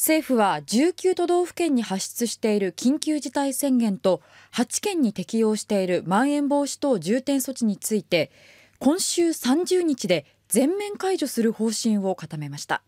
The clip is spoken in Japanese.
政府は19都道府県に発出している緊急事態宣言と8県に適用しているまん延防止等重点措置について今週30日で全面解除する方針を固めました。